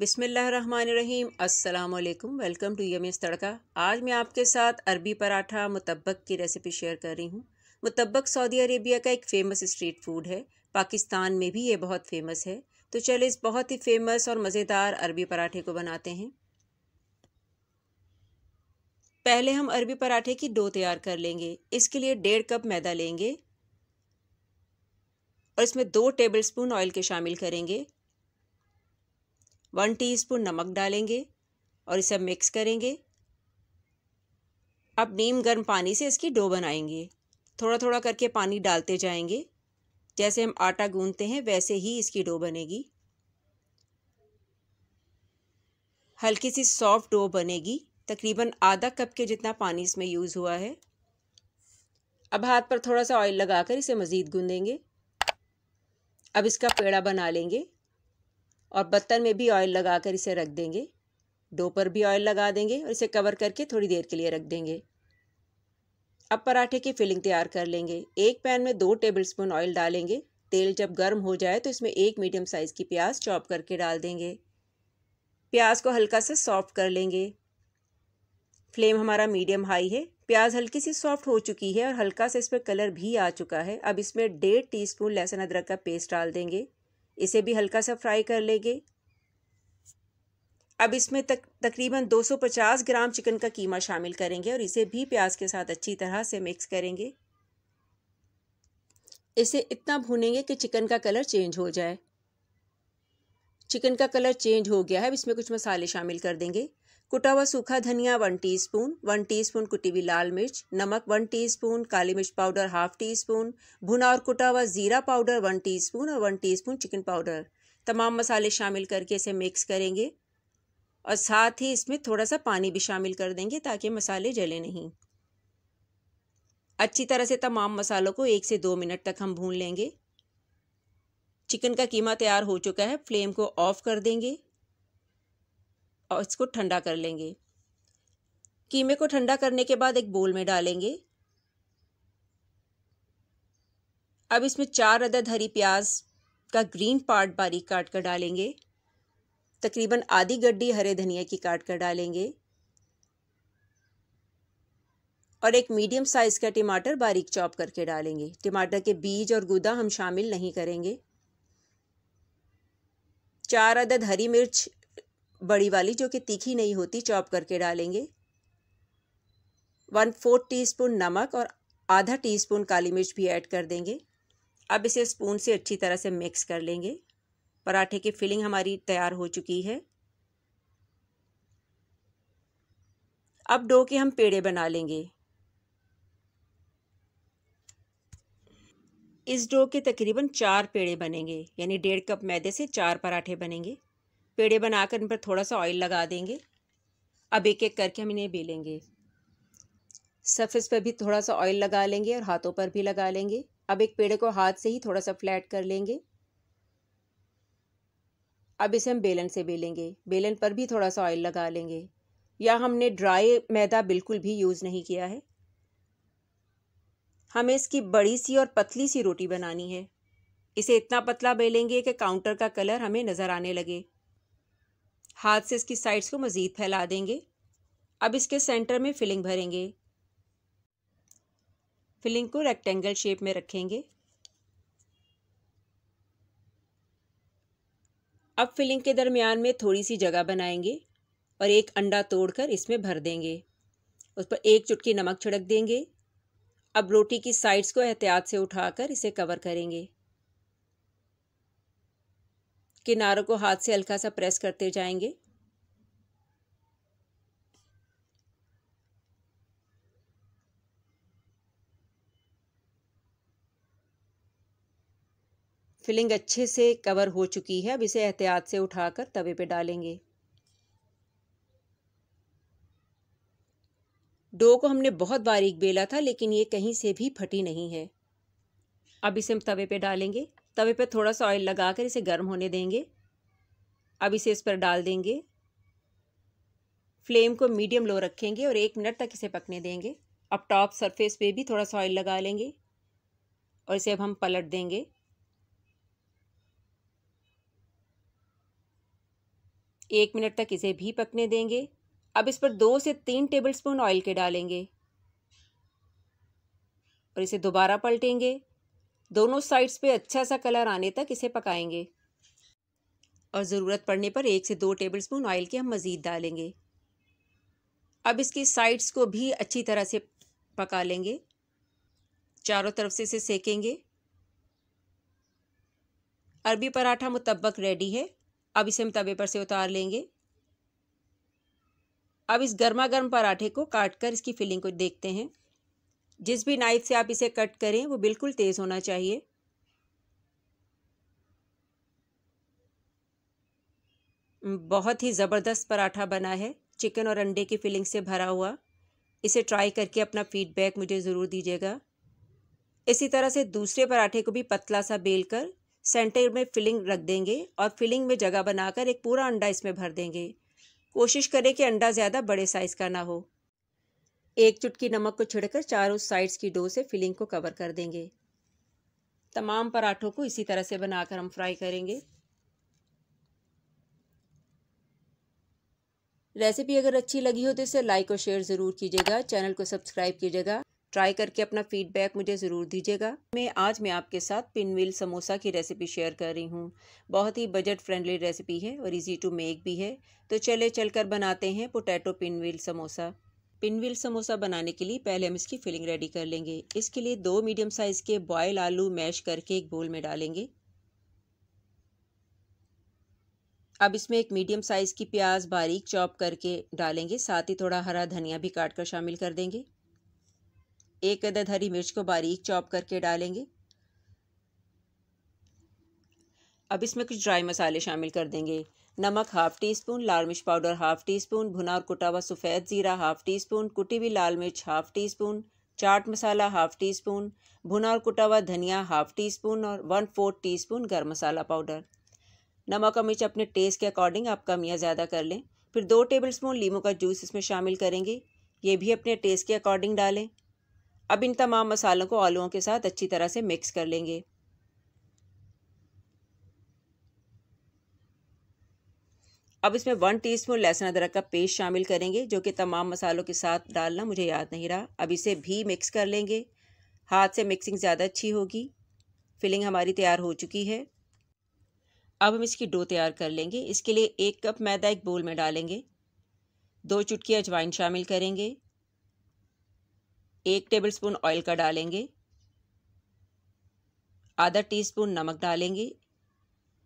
बिसमीम् अल्लाम welcome to यम यमीज़ तड़का आज मैं आपके साथ अरबी पराठा मुतबक की रेसिपी शेयर कर रही हूँ मुतबक सऊदी अरेबिया का एक फ़ेमस स्ट्रीट फूड है पाकिस्तान में भी ये बहुत फ़ेमस है तो चलिए इस बहुत ही फ़ेमस और मज़ेदार अरबी पराठे को बनाते हैं पहले हम अरबी पराठे की डो तैयार कर लेंगे इसके लिए डेढ़ कप मैदा लेंगे और इसमें दो टेबलस्पून ऑयल के शामिल करेंगे वन टीस्पून नमक डालेंगे और इसे मिक्स करेंगे अब नीम गर्म पानी से इसकी डो बनाएंगे थोड़ा थोड़ा करके पानी डालते जाएंगे जैसे हम आटा गूंदते हैं वैसे ही इसकी डो बनेगी हल्की सी सॉफ्ट डो बनेगी तकरीबन आधा कप के जितना पानी इसमें यूज़ हुआ है अब हाथ पर थोड़ा सा ऑयल लगाकर इसे मज़ीद गूंदेंगे अब इसका पेड़ा बना लेंगे और बर्तन में भी ऑयल लगा कर इसे रख देंगे डो पर भी ऑयल लगा देंगे और इसे कवर करके थोड़ी देर के लिए रख देंगे अब पराठे की फिलिंग तैयार कर लेंगे एक पैन में दो स्पून ऑयल डालेंगे तेल जब गर्म हो जाए तो इसमें एक मीडियम साइज़ की प्याज चॉप करके डाल देंगे प्याज को हल्का सा सॉफ्ट कर लेंगे फ्लेम हमारा मीडियम हाई है प्याज हल्की सी सॉफ्ट हो चुकी है और हल्का सा इस पर कलर भी आ चुका है अब इसमें डेढ़ टीस्पून लहसुन अदरक का पेस्ट डाल देंगे इसे भी हल्का सा फ्राई कर लेंगे अब इसमें तक तकरीबन 250 ग्राम चिकन का कीमा शामिल करेंगे और इसे भी प्याज के साथ अच्छी तरह से मिक्स करेंगे इसे इतना भूनेंगे कि चिकन का कलर चेंज हो जाए चिकन का कलर चेंज हो गया है अब इसमें कुछ मसाले शामिल कर देंगे कुटा हुआ सूखा धनिया one teaspoon, one teaspoon कुटी हुई लाल मिर्च नमक वन टीस्पून, काली मिर्च पाउडर हाफ टी स्पून भुना और कुटा हुआ ज़ीरा पाउडर वन टीस्पून और वन टीस्पून चिकन पाउडर तमाम मसाले शामिल करके इसे मिक्स करेंगे और साथ ही इसमें थोड़ा सा पानी भी शामिल कर देंगे ताकि मसाले जले नहीं अच्छी तरह से तमाम मसालों को एक से दो मिनट तक हम भून लेंगे चिकन का कीमा तैयार हो चुका है फ्लेम को ऑफ कर देंगे और इसको ठंडा कर लेंगे कीमे को ठंडा करने के बाद एक बोल में डालेंगे अब इसमें चार अदद हरी प्याज का ग्रीन पार्ट बारीक काट कर डालेंगे तकरीबन आधी गड्डी हरे धनिया की काट कर डालेंगे और एक मीडियम साइज़ का टमाटर बारीक चॉप करके डालेंगे टमाटर के बीज और गुदा हम शामिल नहीं करेंगे चार अदद हरी मिर्च बड़ी वाली जो कि तीखी नहीं होती चॉप करके डालेंगे वन फोर्थ टीस्पून नमक और आधा टीस्पून काली मिर्च भी ऐड कर देंगे अब इसे स्पून से अच्छी तरह से मिक्स कर लेंगे पराठे की फिलिंग हमारी तैयार हो चुकी है अब डो के हम पेड़े बना लेंगे इस डो के तकरीबन चार पेड़े बनेंगे यानी डेढ़ कप मैदे से चार पराठे बनेंगे पेड़े बनाकर इन पर थोड़ा सा ऑयल लगा देंगे अब एक एक करके हम इन्हें बेलेंगे सरफेस पर भी थोड़ा सा ऑयल लगा लेंगे और हाथों पर भी लगा लेंगे अब एक पेड़े को हाथ से ही थोड़ा सा फ्लैट कर लेंगे अब इसे हम बेलन से बेलेंगे बेलन पर भी थोड़ा सा ऑयल लगा लेंगे या हमने ड्राई मैदा बिल्कुल भी यूज़ नहीं किया है हमें इसकी बड़ी सी और पतली सी रोटी बनानी है इसे इतना पतला बेलेंगे कि काउंटर का कलर हमें नज़र आने लगे हाथ से इसकी साइड्स को मज़ीद फैला देंगे अब इसके सेंटर में फिलिंग भरेंगे फिलिंग को रेक्टेंगल शेप में रखेंगे अब फिलिंग के दरमियान में थोड़ी सी जगह बनाएंगे और एक अंडा तोड़कर इसमें भर देंगे उस पर एक चुटकी नमक छिड़क देंगे अब रोटी की साइड्स को एहतियात से उठाकर इसे कवर करेंगे किनारों को हाथ से हल्का सा प्रेस करते जाएंगे फिलिंग अच्छे से कवर हो चुकी है अब इसे एहतियात से उठाकर तवे पे डालेंगे डो को हमने बहुत बारीक बेला था लेकिन ये कहीं से भी फटी नहीं है अब इसे हम तवे पे डालेंगे तवे पर थोड़ा सा ऑयल लगा कर इसे गर्म होने देंगे अब इसे इस पर डाल देंगे फ्लेम को मीडियम लो रखेंगे और एक मिनट तक इसे पकने देंगे अब टॉप सरफेस पे भी थोड़ा सा ऑयल लगा लेंगे और इसे अब हम पलट देंगे एक मिनट तक इसे भी पकने देंगे अब इस पर दो से तीन टेबलस्पून ऑयल के डालेंगे और इसे दोबारा पलटेंगे दोनों साइड्स पे अच्छा सा कलर आने तक इसे पकाएंगे और ज़रूरत पड़ने पर एक से दो टेबलस्पून ऑयल के हम मज़ीद डालेंगे अब इसकी साइड्स को भी अच्छी तरह से पका लेंगे चारों तरफ से इसे सेकेंगे अरबी पराठा मुतबक रेडी है अब इसे हम तवे पर से उतार लेंगे अब इस गर्मा गर्म पराठे को काट कर इसकी फिलिंग को देखते हैं जिस भी नाइफ से आप इसे कट करें वो बिल्कुल तेज़ होना चाहिए बहुत ही ज़बरदस्त पराठा बना है चिकन और अंडे की फिलिंग से भरा हुआ इसे ट्राई करके अपना फीडबैक मुझे ज़रूर दीजिएगा इसी तरह से दूसरे पराठे को भी पतला सा बेल कर सेंटर में फिलिंग रख देंगे और फिलिंग में जगह बनाकर एक पूरा अंडा इसमें भर देंगे कोशिश करें कि अंडा ज़्यादा बड़े साइज़ का ना हो एक चुटकी नमक को छिड़कर चारों साइड्स की डो से फिलिंग को कवर कर देंगे तमाम पराठों को इसी तरह से बनाकर हम फ्राई करेंगे रेसिपी अगर अच्छी लगी हो तो इसे लाइक और शेयर ज़रूर कीजिएगा चैनल को सब्सक्राइब कीजिएगा ट्राई करके अपना फीडबैक मुझे ज़रूर दीजिएगा मैं आज मैं आपके साथ पिनविल समोसा की रेसिपी शेयर कर रही हूँ बहुत ही बजट फ्रेंडली रेसिपी है और इजी टू मेक भी है तो चले चलकर बनाते हैं potato pinwheel samosa pinwheel samosa बनाने के लिए पहले हम इसकी फिलिंग रेडी कर लेंगे इसके लिए दो मीडियम साइज़ के बॉयल आलू मैश करके एक बोल में डालेंगे अब इसमें एक मीडियम साइज़ की प्याज बारीक चॉप करके डालेंगे साथ ही थोड़ा हरा धनिया भी काट कर शामिल कर देंगे एक अदद हरी मिर्च को बारीक चॉप करके डालेंगे अब इसमें कुछ ड्राई मसाले शामिल कर देंगे नमक हाफ टी स्पून लाल मिर्च पाउडर हाफ टी स्पून भुना और कुटा हुआ सफ़ेद ज़ीरा हाफ टी स्पून कुटी हुई लाल मिर्च हाफ टी स्पून चाट मसाला हाफ टी स्पून भुना और कुटा हुआ धनिया हाफ टी स्पून और वन फोर्थ टी स्पून गर्म मसाला पाउडर नमक और मिर्च अपने टेस्ट के अकॉर्डिंग आप कम या ज़्यादा कर लें फिर दो टेबल स्पून लीमू का जूस इसमें शामिल करेंगे ये भी अपने टेस्ट के अकॉर्डिंग डालें अब इन तमाम मसालों को आलूओं के साथ अच्छी तरह से मिक्स कर लेंगे अब इसमें वन टीस्पून लहसुन अदरक का पेस्ट शामिल करेंगे जो कि तमाम मसालों के साथ डालना मुझे याद नहीं रहा अब इसे भी मिक्स कर लेंगे हाथ से मिक्सिंग ज़्यादा अच्छी होगी फिलिंग हमारी तैयार हो चुकी है अब हम इसकी डो तैयार कर लेंगे इसके लिए एक कप मैदा एक बोल में डालेंगे दो चुटकी अजवाइन शामिल करेंगे एक टेबलस्पून ऑयल का डालेंगे आधा टीस्पून नमक डालेंगे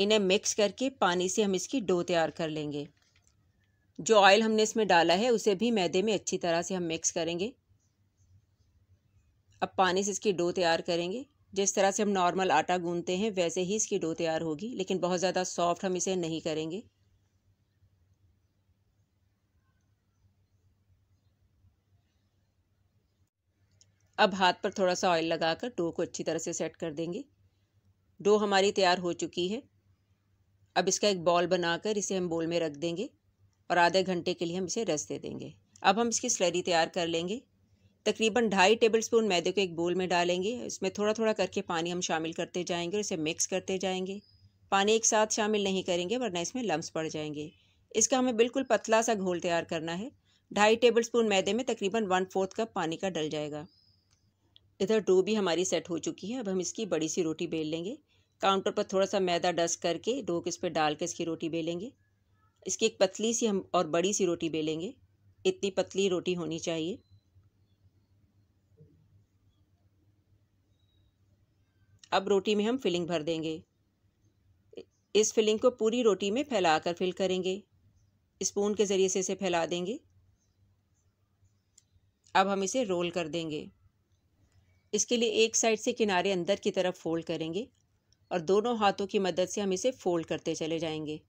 इन्हें मिक्स करके पानी से हम इसकी डो तैयार कर लेंगे जो ऑयल हमने इसमें डाला है उसे भी मैदे में अच्छी तरह से हम मिक्स करेंगे अब पानी से इसकी डो तैयार करेंगे जिस तरह से हम नॉर्मल आटा गूंदते हैं वैसे ही इसकी डो तैयार होगी लेकिन बहुत ज़्यादा सॉफ्ट हम इसे नहीं करेंगे अब हाथ पर थोड़ा सा ऑयल लगाकर डो को अच्छी तरह से सेट कर देंगे डो हमारी तैयार हो चुकी है अब इसका एक बॉल बनाकर इसे हम बोल में रख देंगे और आधे घंटे के लिए हम इसे रस दे देंगे अब हम इसकी स्लरी तैयार कर लेंगे तकरीबन ढाई टेबल स्पून मैदे को एक बोल में डालेंगे इसमें थोड़ा थोड़ा करके पानी हम शामिल करते जाएंगे और इसे मिक्स करते जाएंगे पानी एक साथ शामिल नहीं करेंगे वरना इसमें लम्ब पड़ जाएंगे इसका हमें बिल्कुल पतला सा घोल तैयार करना है ढाई टेबल स्पून मैदे में तकरीबन वन फोर्थ कप पानी का डल जाएगा इधर डो भी हमारी सेट हो चुकी है अब हम इसकी बड़ी सी रोटी बेल लेंगे काउंटर पर थोड़ा सा मैदा डस्ट करके डो के इस पर डाल के इसकी रोटी बेलेंगे इसकी एक पतली सी हम और बड़ी सी रोटी बेलेंगे इतनी पतली रोटी होनी चाहिए अब रोटी में हम फिलिंग भर देंगे इस फिलिंग को पूरी रोटी में फैलाकर फिल करेंगे स्पून के ज़रिए से इसे फैला देंगे अब हम इसे रोल कर देंगे इसके लिए एक साइड से किनारे अंदर की तरफ फोल्ड करेंगे और दोनों हाथों की मदद से हम इसे फोल्ड करते चले जाएंगे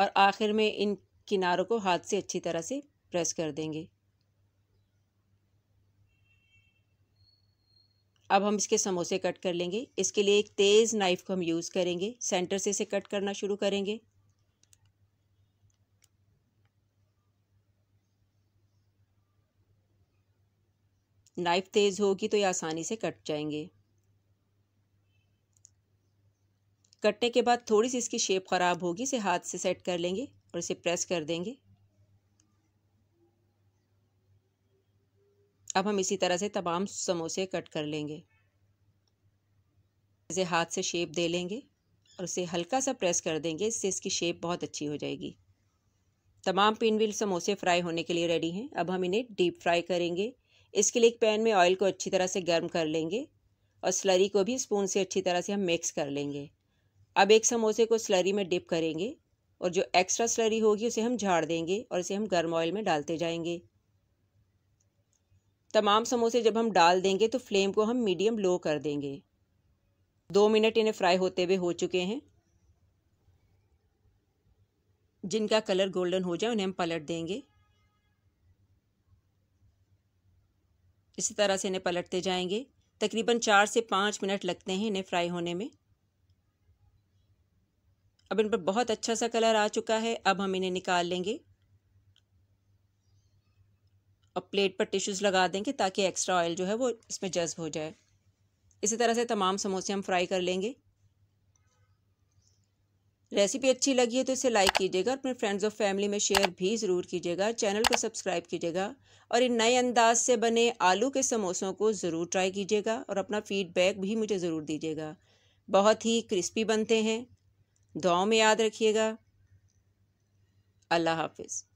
और आखिर में इन किनारों को हाथ से अच्छी तरह से प्रेस कर देंगे अब हम इसके समोसे कट कर लेंगे इसके लिए एक तेज़ नाइफ़ को हम यूज़ करेंगे सेंटर से इसे कट करना शुरू करेंगे नाइफ तेज़ होगी तो ये आसानी से कट जाएंगे कटने के बाद थोड़ी सी इसकी शेप ख़राब होगी इसे हाथ से सेट कर लेंगे और इसे प्रेस कर देंगे अब हम इसी तरह से तमाम समोसे कट कर लेंगे इसे हाथ से शेप दे लेंगे और उसे हल्का सा प्रेस कर देंगे इससे इसकी शेप बहुत अच्छी हो जाएगी तमाम पिनविल समोसे फ्राई होने के लिए रेडी हैं अब हम इन्हें डीप फ्राई करेंगे इसके लिए एक पैन में ऑयल को अच्छी तरह से गर्म कर लेंगे और स्लरी को भी स्पून से अच्छी तरह से हम मिक्स कर लेंगे अब एक समोसे को स्लरी में डिप करेंगे और जो एक्स्ट्रा स्लरी होगी उसे हम झाड़ देंगे और इसे हम गर्म ऑयल में डालते जाएंगे तमाम समोसे जब हम डाल देंगे तो फ्लेम को हम मीडियम लो कर देंगे दो मिनट इन्हें फ्राई होते हुए हो चुके हैं जिनका कलर गोल्डन हो जाए उन्हें हम पलट देंगे इसी तरह से इन्हें पलटते जाएंगे तकरीबन चार से पाँच मिनट लगते हैं इन्हें फ्राई होने में अब इन पर बहुत अच्छा सा कलर आ चुका है अब हम इन्हें निकाल लेंगे और प्लेट पर टिश्यूज़ लगा देंगे ताकि एक्स्ट्रा ऑयल जो है वो इसमें जज्ब हो जाए इसी तरह से तमाम समोसे हम फ्राई कर लेंगे रेसिपी अच्छी लगी है तो इसे लाइक कीजिएगा अपने फ्रेंड्स और फैमिली में शेयर भी ज़रूर कीजिएगा चैनल को सब्सक्राइब कीजिएगा और इन नए अंदाज से बने आलू के समोसों को ज़रूर ट्राई कीजिएगा और अपना फीडबैक भी मुझे ज़रूर दीजिएगा बहुत ही क्रिस्पी बनते हैं दुआओं में याद रखिएगा अल्लाह हाफिज़